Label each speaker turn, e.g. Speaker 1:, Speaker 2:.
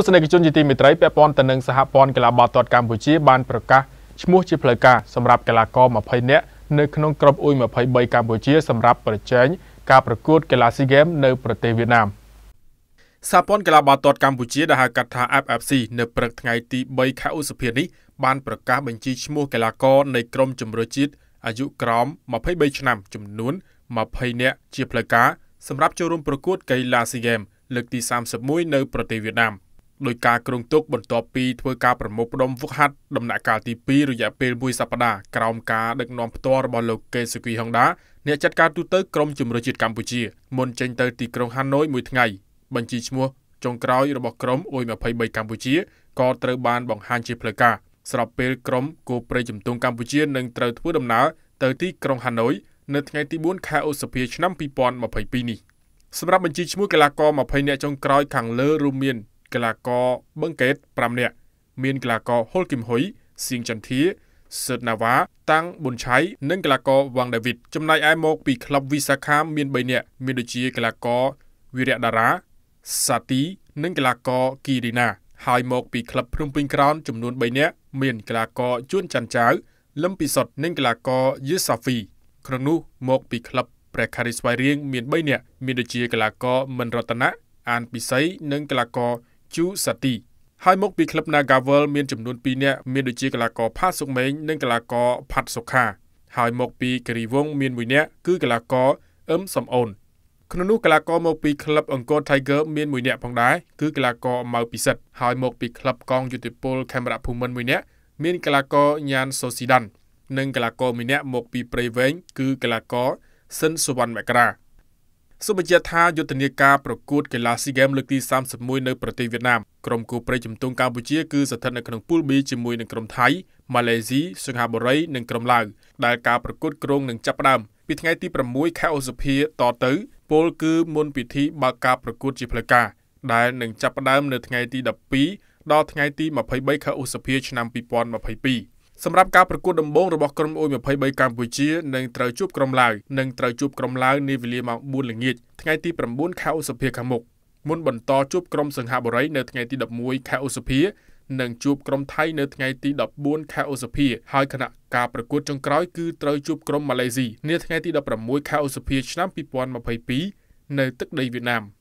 Speaker 1: ស្សនិកជនជាទីមេត្រីពាក់ព័ន្ធទៅនឹងសហព័ន្ធកីឡាបាល់ទាត់កម្ពុជាបានប្រកាសឈ្មោះជាផ្លូវការសម្រាប់កីឡាករ20នាក់នៅក្នុងក្របអ៊ុយ23កម្ពុជាសម្រាប់ប្រជែងការប្រកួតកីឡា SEA Games នៅប្រទេសវៀតណាមសហព័ន្ធកីឡាបាល់ទាត់កម្ពុជាដែលហៅកាត់ថា FFC នៅព្រឹកថ្ងៃទី3ខែឧសភានេះបានប្រកាសបញ្ជីឈ្មោះកីឡាករនៃក្រុមជម្រើសជាតិអាយុក្រោម23ឆ្នាំចំនួន20នាក់ជាផ្លូវការសម្រាប់ចូលរួមប្រកួតកីឡា SEA Games លើកទី31នៅប្រទេសវៀតណាម។ដោយការគ្រងទុកបន្ទាប់ពីធ្វើការប្រមូលផ្ដុំវឹកហាត់ដំណាក់កាលទី2រយៈពេល1សប្តាហ៍ក្រោមការដឹកនាំផ្ទាល់របស់លោកកេសុគីហុងដាអ្នកចាត់ការទូតទៅក្រមជំរឿជាតិកម្ពុជាមុនចេញទៅទីក្រុងហាណូយមួយថ្ងៃបញ្ជីឈ្មោះចុងក្រោយរបស់ក្រុមអ៊ុយ23កម្ពុជាក៏ត្រូវបានបង្ហាញជាផ្លូវការស្របពេលក្រុមគោព្រៃជំទង់កម្ពុជានឹងត្រូវធ្វើដំណើរទៅទីក្រុងហាណូយនៅថ្ងៃទី4ខែឧសភាឆ្នាំ2022នេះសម្រាប់បញ្ជីឈ្មោះកីឡាករ20នាក់ចុងក្រោយខាងលើរួមមានកីឡាករបឹងកេត5នាក់មានកីឡាករហុលគឹមហ៊ុយសៀងចន្ទាសឺតណាវ៉ាតាំងប៊ុនឆៃនិងកីឡាករវ៉ាងដាវីតចំណែកឯមក ពីក្លឹបវីសាខាមាន3នាក់មានដូចជាកីឡាករវីរៈតារា សាទីនិងកីឡាករគីរីណា ហើយមក ពីក្លឹបភ្នំពេញក្រោន ចំនួន3នាក់មានកីឡាករជួនច័ន្ទចៅលឹមពិសុតនិងកីឡាករយេសាហ្វីក្នុងនោះមកពីក្លឹបព្រះខារីស្វាយរៀងមាន3នាក់មានដូចជាកីឡាករមិនរតនៈអានពិសីនិងកីឡាករជូសាទីហើយមកពីក្លឹប Nagawal មានចំនួន2នាក់មានដូចជាកីឡាករផាសុកម៉េងនិងកីឡាករផាត់សុខាហើយមកពីគិរីវងមាន1នាក់គឺកីឡាករអឹមសំអូនក្នុងនោះកីឡាករមកពីក្លឹបអង្គរ Tiger មាន1នាក់ផងដែរគឺកីឡាករម៉ៅពិសិដ្ឋហើយមកពីក្លឹបកងយុតិពលខេមរៈភូមិន្ទ1នាក់មានកីឡាករញ៉ានសូស៊ីដាន់និងកីឡាករ1នាក់មកពីព្រៃវែងគឺកីឡាករស៊ិនសុវណ្ណមករាសូមបញ្ជាក់ថាយុទ្ធនាការប្រកួតកីឡា SEA Games លើកទី31នៅប្រទេសវៀតណាមក្រុមគូប្រេងជំទង់កម្ពុជាគឺស្ថិតនៅក្នុងពូល B ជាមួយនឹងក្រុមថៃម៉ាឡេស៊ីសិង្ហបុរី និងក្រុមឡាវដែលការប្រកួតគ្រងនឹងចាប់ផ្ដើមពីថ្ងៃទី6ខែឧសភា តទៅពលគឺមុនពិធីបើកការប្រកួតជាផ្លូវការដែលនឹងចាប់ផ្ដើមនៅថ្ងៃទី12ដល់ថ្ងៃទី23ខែឧសភាឆ្នាំ2022សម្រាប់ការប្រកួតដំបូងរបស់ក្រុមអ៊ុយ23កម្ពុជានឹងត្រូវជួបក្រុមឡាវនិងត្រូវជួបក្រុមឡាវនាវេលាម៉ោង4ល្ងាចថ្ងៃទី9ខែឧសភាខាងមុខមុនបន្តជួបក្រុមសង្ហបុរី នៅថ្ងៃទី11ខែឧសភានឹងជួបក្រុមថៃនៅថ្ងៃទី14ខែឧសភា ហើយគណៈការប្រកួតចុងក្រោយគឺត្រូវជួបក្រុមម៉ាឡេស៊ីនាថ្ងៃទី16ខែឧសភាឆ្នាំ2022នៅទឹកដីវៀតណាម។